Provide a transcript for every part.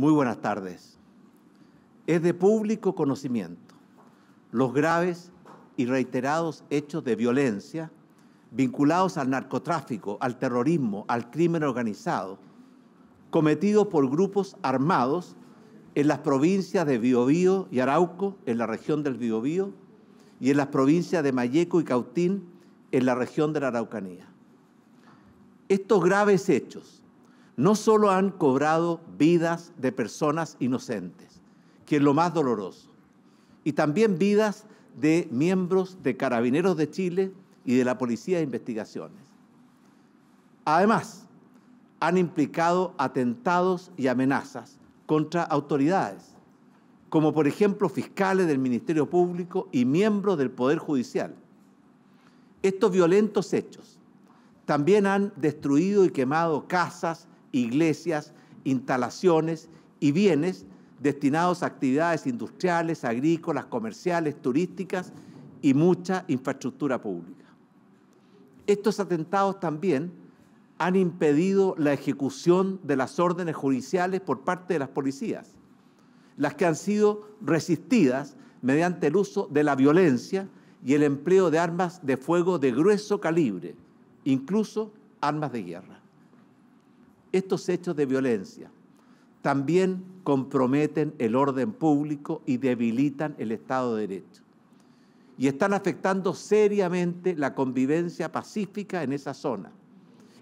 Muy buenas tardes. Es de público conocimiento los graves y reiterados hechos de violencia vinculados al narcotráfico, al terrorismo, al crimen organizado, cometidos por grupos armados en las provincias de Biobío y Arauco, en la región del Biobío, y en las provincias de Mayeco y Cautín, en la región de la Araucanía. Estos graves hechos no solo han cobrado vidas de personas inocentes, que es lo más doloroso, y también vidas de miembros de Carabineros de Chile y de la Policía de Investigaciones. Además, han implicado atentados y amenazas contra autoridades, como por ejemplo fiscales del Ministerio Público y miembros del Poder Judicial. Estos violentos hechos también han destruido y quemado casas iglesias, instalaciones y bienes destinados a actividades industriales, agrícolas, comerciales, turísticas y mucha infraestructura pública. Estos atentados también han impedido la ejecución de las órdenes judiciales por parte de las policías, las que han sido resistidas mediante el uso de la violencia y el empleo de armas de fuego de grueso calibre, incluso armas de guerra. Estos hechos de violencia también comprometen el orden público y debilitan el Estado de Derecho. Y están afectando seriamente la convivencia pacífica en esa zona.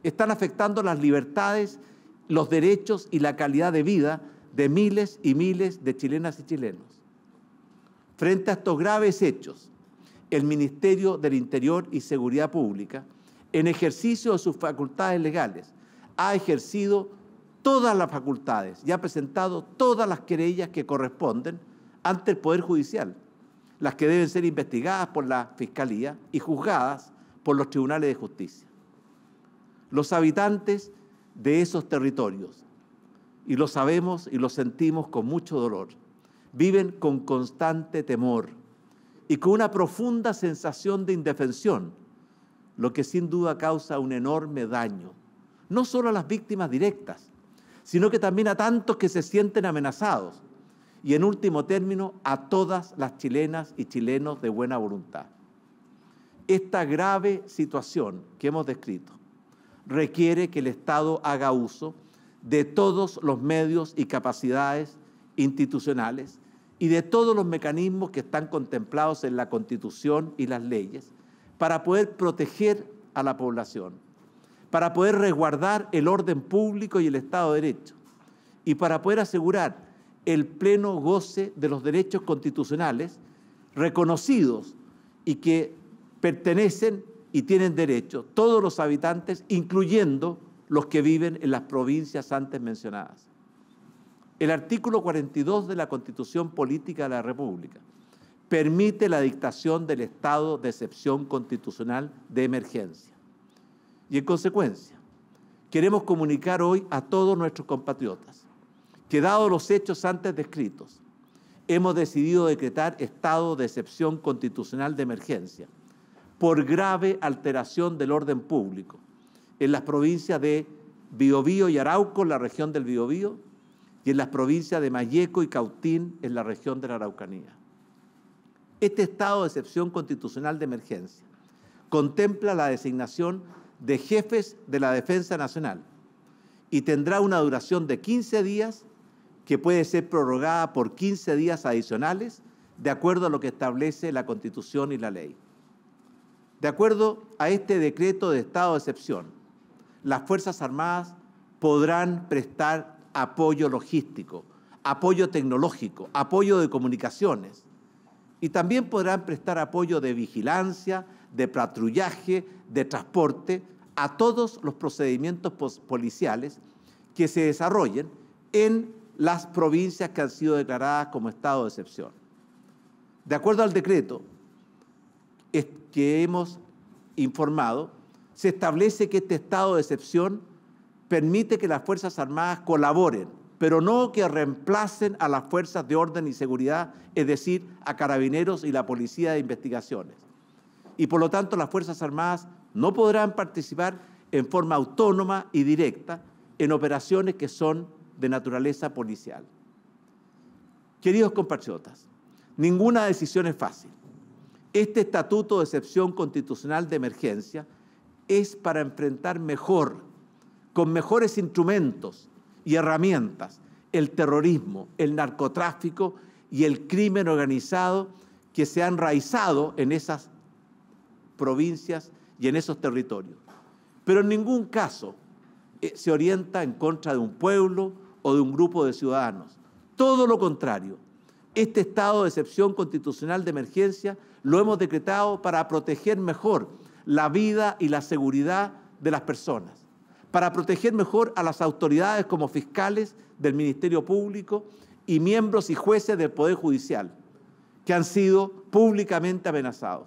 Están afectando las libertades, los derechos y la calidad de vida de miles y miles de chilenas y chilenos. Frente a estos graves hechos, el Ministerio del Interior y Seguridad Pública, en ejercicio de sus facultades legales, ha ejercido todas las facultades y ha presentado todas las querellas que corresponden ante el Poder Judicial, las que deben ser investigadas por la Fiscalía y juzgadas por los tribunales de justicia. Los habitantes de esos territorios, y lo sabemos y lo sentimos con mucho dolor, viven con constante temor y con una profunda sensación de indefensión, lo que sin duda causa un enorme daño no solo a las víctimas directas, sino que también a tantos que se sienten amenazados y en último término a todas las chilenas y chilenos de buena voluntad. Esta grave situación que hemos descrito requiere que el Estado haga uso de todos los medios y capacidades institucionales y de todos los mecanismos que están contemplados en la Constitución y las leyes para poder proteger a la población para poder resguardar el orden público y el Estado de Derecho y para poder asegurar el pleno goce de los derechos constitucionales reconocidos y que pertenecen y tienen derecho todos los habitantes, incluyendo los que viven en las provincias antes mencionadas. El artículo 42 de la Constitución Política de la República permite la dictación del estado de excepción constitucional de emergencia. Y en consecuencia, queremos comunicar hoy a todos nuestros compatriotas que dados los hechos antes descritos, hemos decidido decretar estado de excepción constitucional de emergencia por grave alteración del orden público en las provincias de Biobío y Arauco, en la región del Biobío, y en las provincias de Mayeco y Cautín, en la región de la Araucanía. Este estado de excepción constitucional de emergencia contempla la designación de jefes de la Defensa Nacional y tendrá una duración de 15 días que puede ser prorrogada por 15 días adicionales de acuerdo a lo que establece la Constitución y la ley. De acuerdo a este decreto de estado de excepción, las Fuerzas Armadas podrán prestar apoyo logístico, apoyo tecnológico, apoyo de comunicaciones y también podrán prestar apoyo de vigilancia, de patrullaje, de transporte, a todos los procedimientos policiales que se desarrollen en las provincias que han sido declaradas como estado de excepción. De acuerdo al decreto que hemos informado, se establece que este estado de excepción permite que las Fuerzas Armadas colaboren, pero no que reemplacen a las fuerzas de orden y seguridad, es decir, a carabineros y la policía de investigaciones y por lo tanto las Fuerzas Armadas no podrán participar en forma autónoma y directa en operaciones que son de naturaleza policial. Queridos compatriotas, ninguna decisión es fácil. Este estatuto de excepción constitucional de emergencia es para enfrentar mejor, con mejores instrumentos y herramientas, el terrorismo, el narcotráfico y el crimen organizado que se han raizado en esas provincias y en esos territorios. Pero en ningún caso eh, se orienta en contra de un pueblo o de un grupo de ciudadanos. Todo lo contrario. Este estado de excepción constitucional de emergencia lo hemos decretado para proteger mejor la vida y la seguridad de las personas, para proteger mejor a las autoridades como fiscales del Ministerio Público y miembros y jueces del Poder Judicial, que han sido públicamente amenazados.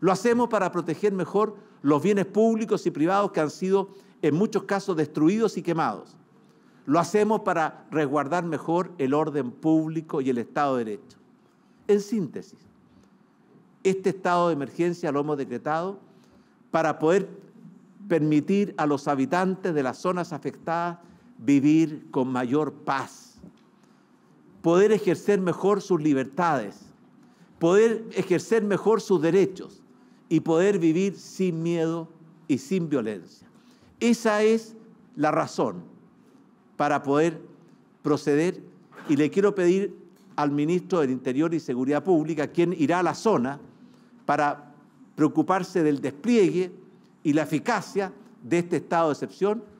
Lo hacemos para proteger mejor los bienes públicos y privados que han sido en muchos casos destruidos y quemados. Lo hacemos para resguardar mejor el orden público y el Estado de Derecho. En síntesis, este estado de emergencia lo hemos decretado para poder permitir a los habitantes de las zonas afectadas vivir con mayor paz, poder ejercer mejor sus libertades, poder ejercer mejor sus derechos, y poder vivir sin miedo y sin violencia. Esa es la razón para poder proceder y le quiero pedir al ministro del Interior y Seguridad Pública, quien irá a la zona para preocuparse del despliegue y la eficacia de este estado de excepción